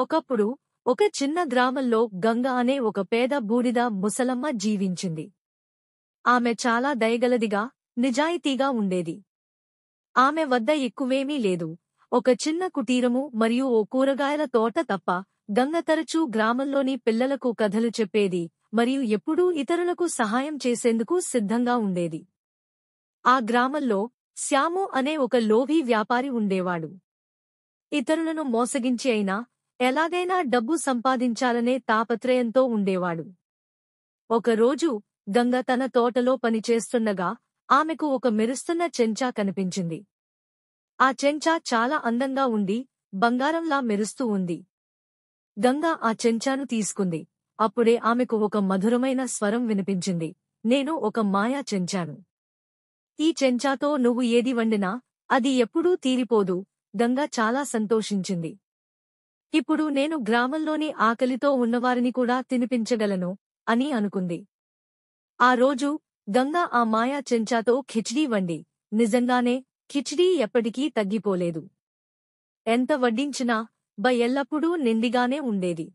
ఒకప్పుడు ఒక చిన్న గ్రామంలో గంగ అనే ఒక పేద బూడిద ముసలమ్మ జీవించింది ఆమె చాలా దయగలదిగా నిజాయితీగా ఉండేది ఆమె వద్ద ఎక్కువేమీ లేదు ఒక చిన్న కుటీరము మరియు ఓ కూరగాయల తోట తప్ప గంగ తరచూ గ్రామంలోని పిల్లలకు కథలు చెప్పేది మరియు ఎప్పుడూ ఇతరులకు సహాయం చేసేందుకు సిద్ధంగా ఉండేది ఆ గ్రామంలో శ్యాము అనే ఒక లోభీ వ్యాపారి ఉండేవాడు ఇతరులను మోసగించి అయినా ఎలాగైనా డబ్బు సంపాదించాలనే తాపత్రయంతో ఉండేవాడు ఒకరోజు గంగ తన తోటలో పనిచేస్తుండగా ఆమెకు ఒక మెరుస్తున్న చెంచా కనిపించింది ఆ చెంచా చాలా అందంగా ఉండి బంగారంలా మెరుస్తూ ఉంది గంగ ఆ చెంచాను తీసుకుంది అప్పుడే ఆమెకు ఒక మధురమైన స్వరం వినిపించింది నేను ఒక మాయా చెంచాను ఈ చెంచాతో నువ్వు ఏది వండినా అది ఎప్పుడూ తీరిపోదు గంగ చాలా సంతోషించింది ఇప్పుడు నేను గ్రామంలోని ఆకలితో ఉన్నవారిని కూడా తినిపించగలను అని అనుకుంది ఆ రోజు గంగా ఆ మాయా చెంచాతో ఖిచ్డీ వండి నిజంగానే ఖిచ్డీ ఎప్పటికీ తగ్గిపోలేదు ఎంత వడ్డించినా బ ఎల్లప్పుడూ నిండిగానే ఉండేది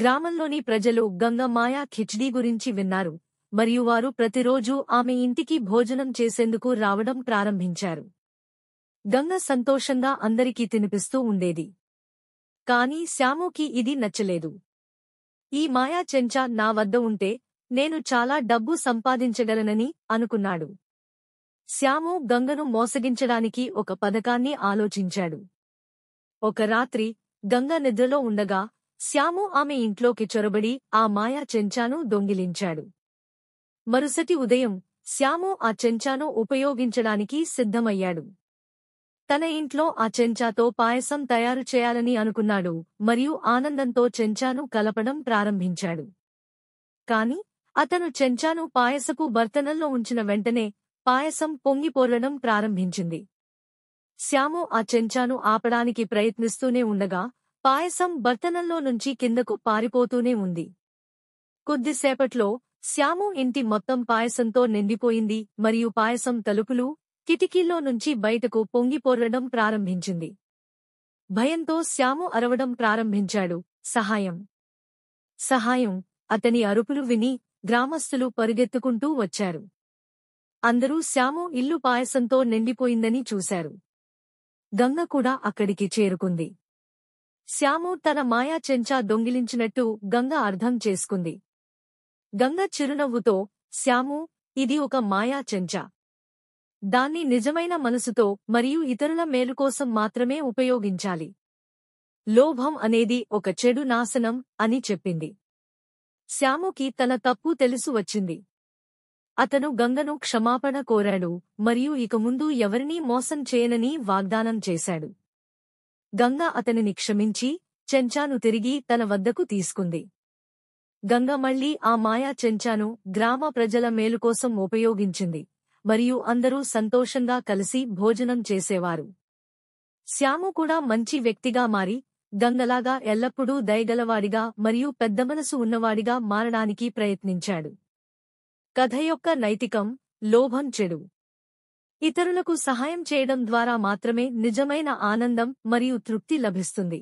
గ్రామంలోని ప్రజలు గంగమాయా ఖిచ్డీ గురించి విన్నారు మరియు వారు ప్రతిరోజూ ఆమె ఇంటికి భోజనం చేసేందుకు రావడం ప్రారంభించారు గంగ సంతోషంగా అందరికీ తినిపిస్తూ ఉండేది కానీ శ్యాముకి ఇది నచ్చలేదు ఈ మాయా చెంచా నా వద్ద ఉంటే నేను చాలా డబ్బు సంపాదించగలనని అనుకున్నాడు శ్యాము గంగను మోసగించడానికి ఒక పథకాన్ని ఆలోచించాడు ఒక రాత్రి గంగ నిద్రలో ఉండగా శ్యాము ఆమె ఇంట్లోకి చొరబడి ఆ మాయా చెంచాను దొంగిలించాడు మరుసటి ఉదయం శ్యాము ఆ చెంచాను ఉపయోగించడానికి సిద్ధమయ్యాడు తన ఇంట్లో ఆ చెంచాతో పాయసం తయారు చేయాలని అనుకున్నాడు మరియు ఆనందంతో చెంచాను కలపడం ప్రారంభించాడు కాని అతను చెంచాను పాయసపు బర్తనల్లో ఉంచిన వెంటనే పాయసం పొంగిపోర్లడం ప్రారంభించింది శ్యాము ఆ చెంచాను ఆపడానికి ప్రయత్నిస్తూనే ఉండగా పాయసం బర్తనంలో నుంచి కిందకు పారిపోతూనే ఉంది కొద్దిసేపట్లో శ్యాము ఇంటి మొత్తం పాయసంతో నిండిపోయింది మరియు పాయసం తలుపులు కిటికీలో నుంచి బయటకు పొంగిపోర్రడం ప్రారంభించింది భయంతో శ్యాము అరవడం ప్రారంభించాడు సహాయం సహాయం అతని అరుపులు విని గ్రామస్తులు పరుగెత్తుకుంటూ వచ్చారు అందరూ శ్యాము ఇల్లు పాయసంతో నిండిపోయిందని చూశారు గంగ కూడా అక్కడికి చేరుకుంది శ్యాము తన మాయా చెంచా దొంగిలించినట్టు గంగ అర్థం చేసుకుంది గంగ చిరునవ్వుతో శ్యాము ఇది ఒక మాయా చెంచా దాన్ని నిజమైన మనసుతో మరియు ఇతరుల మేలు కోసం మాత్రమే ఉపయోగించాలి లోభం అనేది ఒక చెడు నాశనం అని చెప్పింది శ్యాముకి తన తప్పు తెలుసు వచ్చింది అతను గంగను క్షమాపణ కోరాడు మరియు ఇక ముందు ఎవరినీ మోసం చేయనని వాగ్దానం చేశాడు గంగ అతనిని క్షమించి చెంచాను తిరిగి తన వద్దకు తీసుకుంది గంగ మళ్లీ ఆ మాయా చెంచాను గ్రామ ప్రజల మేలుకోసం ఉపయోగించింది మరియు అందరూ సంతోషంగా కలిసి భోజనం చేసేవారు శ్యాము కూడా మంచి వ్యక్తిగా మారి గంగలాగా ఎల్లప్పుడూ దయగలవాడిగా మరియు పెద్ద మనసు ఉన్నవాడిగా మారడానికి ప్రయత్నించాడు కథ యొక్క నైతికం లోభం చెడు ఇతరులకు సహాయం చేయడం ద్వారా మాత్రమే నిజమైన ఆనందం మరియు తృప్తి లభిస్తుంది